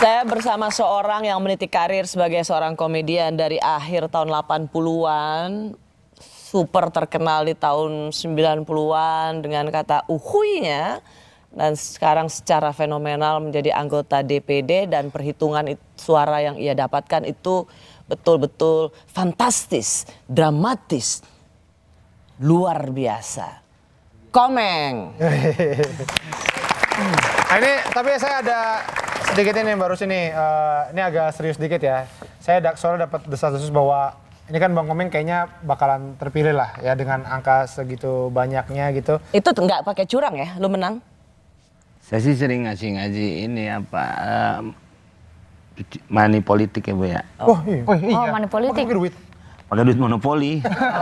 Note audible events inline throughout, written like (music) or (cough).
Saya bersama seorang yang meniti karir sebagai seorang komedian dari akhir tahun 80-an, super terkenal di tahun 90-an dengan kata uhuinya dan sekarang secara fenomenal menjadi anggota DPD dan perhitungan suara yang ia dapatkan itu betul-betul fantastis, dramatis, luar biasa. Komeng. (laughs) Nah, ini tapi saya ada sedikit ini baru sini uh, eh, ini agak serius dikit ya. Saya da soalnya dapat desas-desus bahwa ini kan Bang Komeng kayaknya bakalan terpilih lah ya dengan angka segitu banyaknya gitu. Itu nggak pakai curang ya, lu menang? Saya sih sering ngaji ngaji ini apa um, mani politik ya bu ya. Oh, oh iya. Oh, iya. oh mani politik. Pakai duit monopoli. (laughs)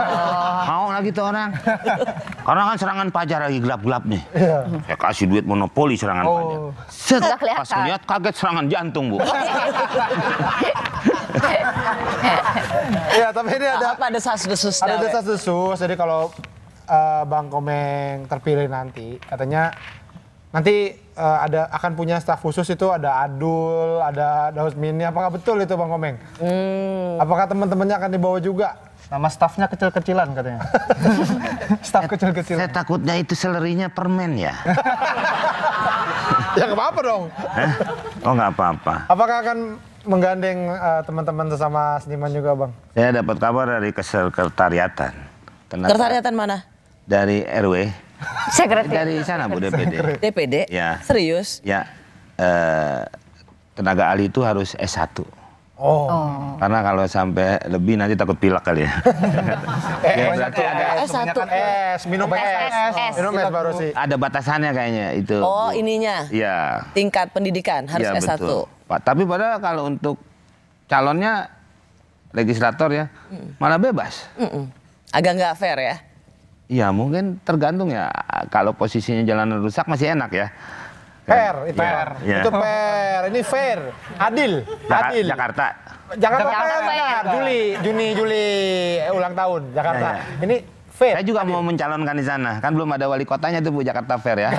Oh. Mau lagi tuh orang. (laughs) Karena kan serangan pajar lagi gelap-gelap nih. Iya. Saya kasih duit monopoli serangan oh. pajar. Set, pas melihat kaget serangan jantung, Bu. (laughs) Iya, tapi ini ada apa ada desus. Ada desas desus. Jadi kalau uh, Bang Komeng terpilih nanti, katanya Nanti uh, ada akan punya staf khusus itu ada Adul, ada Daus Mini. Apakah betul itu Bang Komeng? Hmm. Apakah teman-temannya akan dibawa juga? Nama stafnya kecil-kecilan katanya. (laughs) staf kecil-kecilan. Saya takutnya itu selerinya permen ya. (laughs) ya nggak apa-apa dong. Eh? Oh nggak apa-apa. Apakah akan menggandeng uh, teman-teman sesama seniman juga bang? Saya dapat kabar dari kesekretariatan. Kenapa? Kesekretariatan mana? Dari RW. Sekretaris. Dari sana Bu DPD. DPD? Ya. Serius? Ya. E, tenaga ahli itu harus S1. Oh. Karena kalau sampai lebih nanti takut pilek kali ya. (laughs) Eh, ya berarti ada S1. S, minum S, S, minum S baru sih. Ada batasannya kayaknya itu. Oh, ininya. Iya. Tingkat pendidikan harus ya, S1. Pak, Tapi padahal kalau untuk calonnya legislator ya, hmm. malah bebas. Mm -mm. Agak nggak fair ya. Ya mungkin tergantung ya kalau posisinya jalanan rusak masih enak ya. Fair, itu iya, fair. Ya, Itu fair. Ini fair. Adil. Adil. Jakarta. Jakarta, Jakarta fair. Juli, Juni, Juli eh, ulang tahun Jakarta. Ya, ya. Ini fair. Saya juga Adil. mau mencalonkan di sana. Kan belum ada wali kotanya tuh Bu Jakarta Fair ya.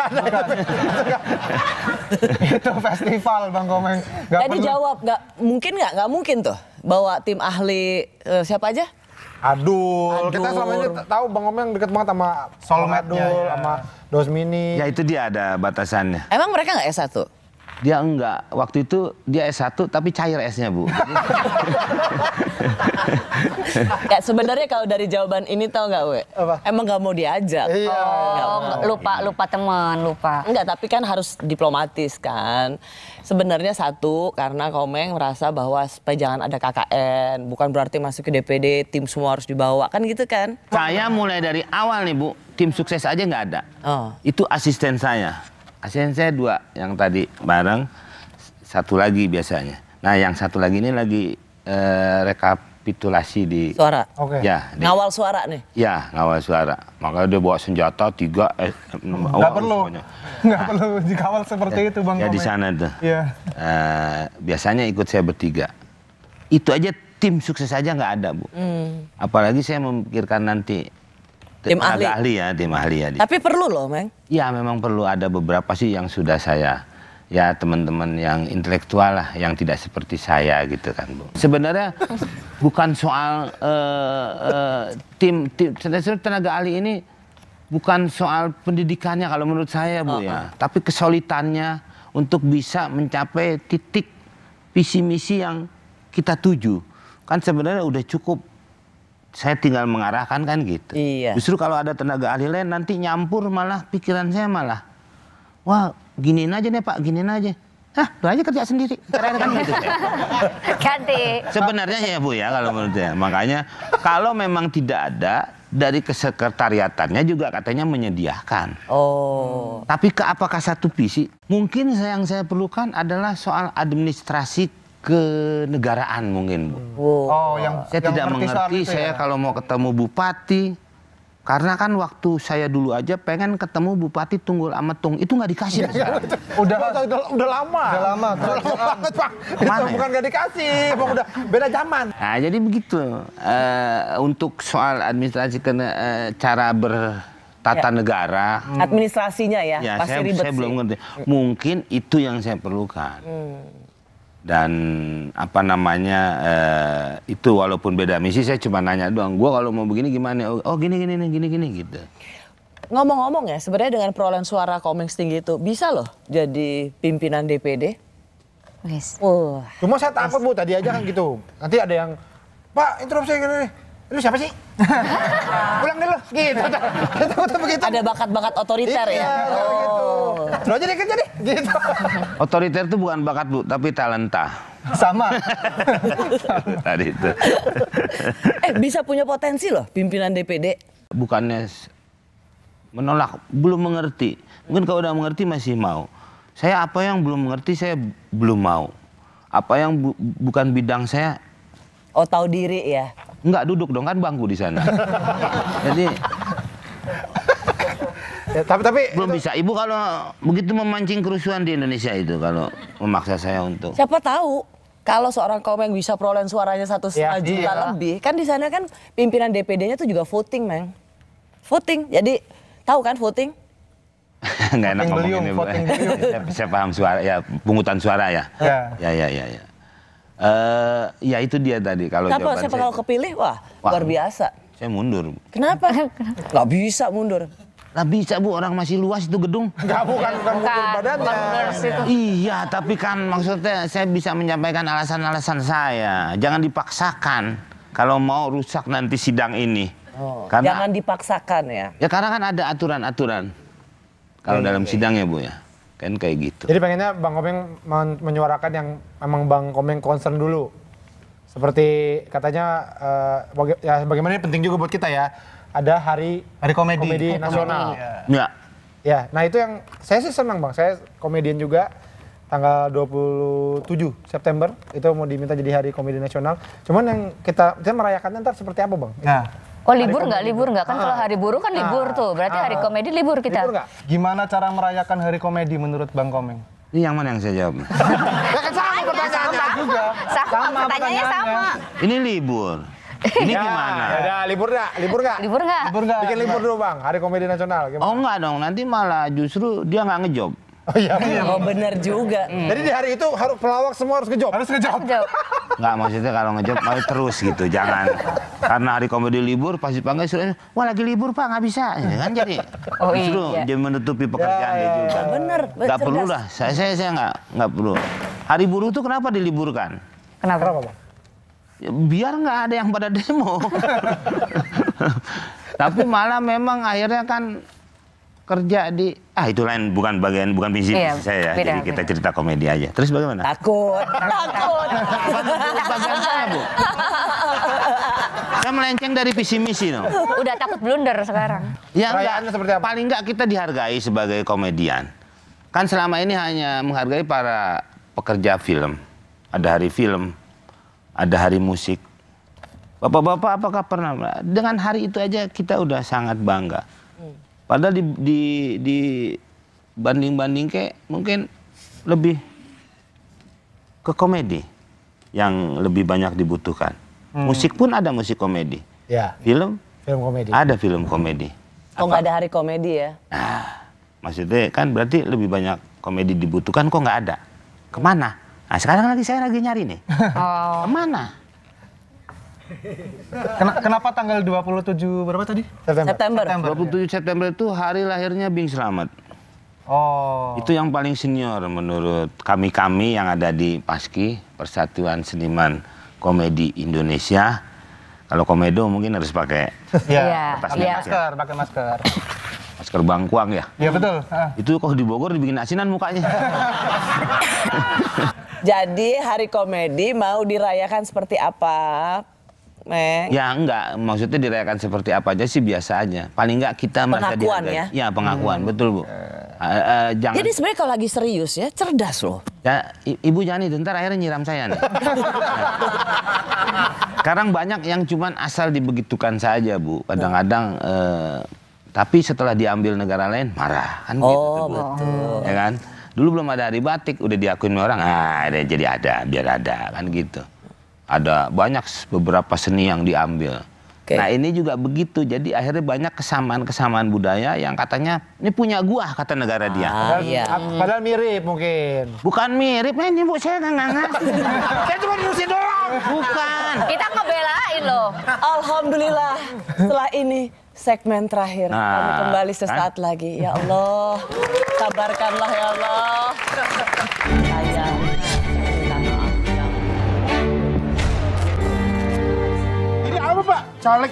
(laughs) itu festival Bang Komeng. Tadi jawab nggak mungkin nggak nggak mungkin tuh bawa tim ahli uh, siapa aja Adul. Adul. Ah, kita selama ini tahu Bang Om yang deket banget sama Solmed Adul, ya. sama Dosmini. Ya itu dia ada batasannya. Emang mereka nggak S1? Dia enggak. Waktu itu dia S1 tapi cair esnya, Bu. ya, sebenarnya kalau dari jawaban ini tau nggak, We? Emang nggak mau diajak. Iya. Oh, oh mau. lupa lupa teman, lupa. Enggak, tapi kan harus diplomatis kan. Sebenarnya satu karena Komeng merasa bahwa supaya jangan ada KKN, bukan berarti masuk ke DPD tim semua harus dibawa kan gitu kan. Saya mulai dari awal nih, Bu. Tim sukses aja nggak ada. Oh. Itu asisten saya. ASEAN saya dua yang tadi bareng satu lagi biasanya. Nah, yang satu lagi ini lagi e, rekapitulasi di suara. Oke. Okay. Ya, di, ngawal suara nih. Ya, ngawal suara. Makanya dia bawa senjata tiga. Eh, nggak perlu. Semuanya. Nggak nah, perlu dikawal seperti ya, itu, Bang. Ya di sana tuh. Iya. E, biasanya ikut saya bertiga. Itu aja tim sukses aja nggak ada, Bu. Hmm. Apalagi saya memikirkan nanti tim ahli. ahli ya, tim ahli ya. Tapi perlu loh, Meng. Ya, memang perlu ada beberapa sih yang sudah saya ya teman-teman yang intelektual lah yang tidak seperti saya gitu kan, Bu. Sebenarnya (laughs) bukan soal uh, uh, tim tim tenaga tenaga ahli ini bukan soal pendidikannya kalau menurut saya, Bu ya. oh, ya. Tapi kesulitannya untuk bisa mencapai titik visi misi yang kita tuju. Kan sebenarnya udah cukup saya tinggal mengarahkan kan gitu. Iya. Justru kalau ada tenaga ahli lain nanti nyampur malah pikiran saya malah, wah giniin aja nih pak, giniin aja. Hah, lu aja kerja sendiri. Keren kan gitu. (laughs) Ganti. Sebenarnya ya Bu ya kalau menurut saya. Makanya kalau memang tidak ada dari kesekretariatannya juga katanya menyediakan. Oh. Tapi ke apakah satu visi? Mungkin yang saya perlukan adalah soal administrasi kenegaraan mungkin bu. Hmm. Oh. oh, yang saya yang tidak mengerti saya ya? kalau mau ketemu bupati karena kan waktu saya dulu aja pengen ketemu bupati Tunggul Ametung itu nggak dikasih. Ya, ya, udah, udah udah lama. Udah lama. Udah lama banget pak. Mana itu ya? bukan nggak dikasih, emang udah beda zaman. Nah jadi begitu uh, untuk soal administrasi kena uh, cara ber tata ya. negara administrasinya ya, ya pasti saya, ribet saya sih. belum ngerti hmm. mungkin itu yang saya perlukan hmm dan apa namanya eh, itu walaupun beda misi saya cuma nanya doang gue kalau mau begini gimana oh, oh gini gini gini gini gitu ngomong-ngomong ya sebenarnya dengan perolehan suara komeng setinggi itu bisa loh jadi pimpinan DPD Wis. Yes. Uh. Cuma saya takut yes. bu tadi aja kan gitu nanti ada yang Pak interupsi gini nih lu siapa sih? Pulang (laughs) dulu, gitu. Kita tuh begitu. Ada bakat-bakat otoriter ya? iya, ya. Oh. Gitu. Lu aja kerja deh, gitu. Otoriter tuh bukan bakat bu, tapi talenta. Sama. (laughs) Tadi itu. (laughs) eh bisa punya potensi loh pimpinan DPD. Bukannya menolak, belum mengerti. Mungkin kalau udah mengerti masih mau. Saya apa yang belum mengerti saya belum mau. Apa yang bu bukan bidang saya Oh tahu diri ya. Enggak duduk dong kan bangku di sana. (laughs) Jadi ya, tapi tapi belum itu... bisa. Ibu kalau begitu memancing kerusuhan di Indonesia itu kalau memaksa saya untuk. Siapa tahu kalau seorang kaum yang bisa perolehan suaranya satu ya, juta iya. lebih, kan di sana kan pimpinan DPD-nya tuh juga voting, Meng. Voting. Jadi tahu kan voting? Enggak (laughs) enak ngomongin ini. (laughs) saya, paham suara ya, pungutan suara ya. Ya ya ya ya. ya. Uh, ya itu dia tadi kalau Kenapa, siapa saya. kalau kepilih wah, wah luar biasa. Saya mundur. Kenapa? (laughs) Gak bisa mundur. Lah bisa bu orang masih luas itu gedung. Gak bukan bukan mundur badannya. Iya tapi kan maksudnya saya bisa menyampaikan alasan-alasan saya. Jangan dipaksakan kalau mau rusak nanti sidang ini. Oh. Karena, jangan dipaksakan ya. Ya karena kan ada aturan-aturan kalau iya, dalam iya. sidang ya bu ya kan kayak gitu jadi pengennya bang komeng menyuarakan yang emang bang komeng concern dulu seperti katanya uh, ya bagaimana ini penting juga buat kita ya ada hari hari komedi, komedi oh, nasional iya. ya. ya nah itu yang saya sih senang bang saya komedian juga tanggal 27 September itu mau diminta jadi hari komedi nasional cuman yang kita kita merayakannya ntar seperti apa bang nah Oh libur nggak libur nggak kan ah. kalau hari buruh kan ah. libur ah. tuh berarti ah. hari komedi libur kita. Libur Gimana cara merayakan hari komedi menurut Bang Komeng? Ini yang mana yang saya jawab? (laughs) sama kan sama pertanyaannya juga. Sama, sama pertanyaannya sama. Ini libur. (laughs) Ini ya, gimana? Ada libur nggak? Libur nggak? Libur nggak? Libur nggak? Bikin libur dulu bang. Hari komedi nasional. Oh, gimana? Oh nggak dong. Nanti malah justru dia nggak ngejob. Oh iya. Oh bener juga. Hmm. Jadi di hari itu harus pelawak semua harus ngejob. Harus ngejob. Enggak maksudnya kalau ngejob mau terus gitu, jangan. Karena hari komedi libur pasti panggil suruh, wah lagi libur pak nggak bisa, ya kan jadi. Oh iya. iya. dia menutupi ya, pekerjaan ya, dia ya. juga. Ya, bener. Nggak perlu lah, saya saya saya enggak enggak perlu. Hari buruh itu kenapa diliburkan? Kenapa? pak ya, Biar nggak ada yang pada demo. (laughs) Tapi malah memang akhirnya kan kerja di ah itu lain bukan bagian bukan bisnis iya, saya ya. Beda, Jadi kita beda. cerita komedi aja. Terus bagaimana? Takut. (laughs) Takut. saya, Bu. Saya melenceng dari visi misi no. Udah takut blunder sekarang. Ya enggak, seperti apa? Paling enggak kita dihargai sebagai komedian. Kan selama ini hanya menghargai para pekerja film. Ada hari film, ada hari musik. Bapak-bapak apakah pernah dengan hari itu aja kita udah sangat bangga Padahal di di, di banding-banding kayak mungkin lebih ke komedi yang lebih banyak dibutuhkan. Hmm. Musik pun ada musik komedi. Ya. Film? Film komedi. Ada film komedi. Kok nggak ada hari komedi ya? Nah, maksudnya kan berarti lebih banyak komedi dibutuhkan kok nggak ada. Kemana? Nah sekarang lagi saya lagi nyari nih. (laughs) Oh. Kemana? Kena, kenapa tanggal 27 berapa tadi? September. September. September. 27 September itu hari lahirnya Bing Slamet. Oh. Itu yang paling senior menurut kami-kami yang ada di Paski, Persatuan Seniman Komedi Indonesia. Kalau komedo mungkin harus pakai Iya. iya. Pakai ya. masker, pakai masker. Masker bangkuang ya? Iya betul. Itu kalau di Bogor dibikin asinan mukanya. (laughs) Jadi hari komedi mau dirayakan seperti apa? Meng. Ya enggak, maksudnya dirayakan seperti apa aja sih biasa aja. Paling enggak kita merasa pengakuan ya. Ya, pengakuan, hmm. betul, Bu. Uh, uh, jangan Jadi sebenarnya kalau lagi serius ya, cerdas loh. Ya, Ibu jangan itu ntar akhirnya nyiram saya nih. (laughs) Sekarang banyak yang cuma asal dibegitukan saja, Bu. Kadang-kadang uh, tapi setelah diambil negara lain marah kan oh, gitu tuh, oh, Betul. Ya kan? Dulu belum ada hari batik, udah diakuin orang, ah ada jadi ada, biar ada kan gitu ada banyak beberapa seni yang diambil. Okay. Nah ini juga begitu, jadi akhirnya banyak kesamaan-kesamaan budaya yang katanya ini punya gua kata negara ah, dia. Padahal, iya. padahal mirip mungkin. Bukan mirip, nah, ini bu saya nggak nggak. (laughs) saya cuma ngurusin doang. Bukan. Kita ngebelain loh. Alhamdulillah setelah ini segmen terakhir nah, kami ah, kembali sesaat kan? lagi. Ya Allah, sabarkanlah ya Allah. Charlie